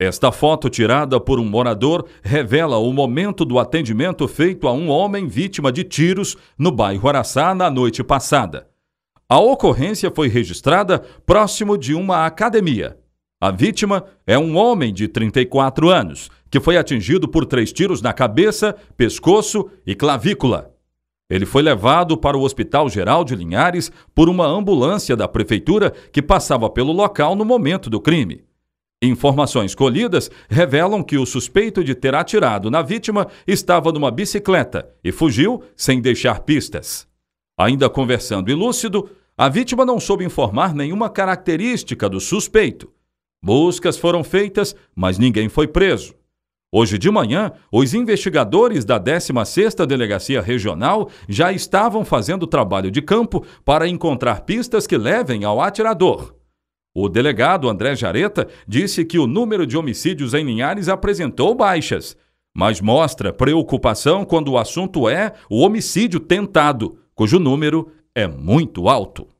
Esta foto, tirada por um morador, revela o momento do atendimento feito a um homem vítima de tiros no bairro Araçá na noite passada. A ocorrência foi registrada próximo de uma academia. A vítima é um homem de 34 anos, que foi atingido por três tiros na cabeça, pescoço e clavícula. Ele foi levado para o Hospital Geral de Linhares por uma ambulância da prefeitura que passava pelo local no momento do crime. Informações colhidas revelam que o suspeito de ter atirado na vítima estava numa bicicleta e fugiu sem deixar pistas. Ainda conversando e lúcido, a vítima não soube informar nenhuma característica do suspeito. Buscas foram feitas, mas ninguém foi preso. Hoje de manhã, os investigadores da 16ª Delegacia Regional já estavam fazendo trabalho de campo para encontrar pistas que levem ao atirador. O delegado André Jareta disse que o número de homicídios em Linhares apresentou baixas, mas mostra preocupação quando o assunto é o homicídio tentado, cujo número é muito alto.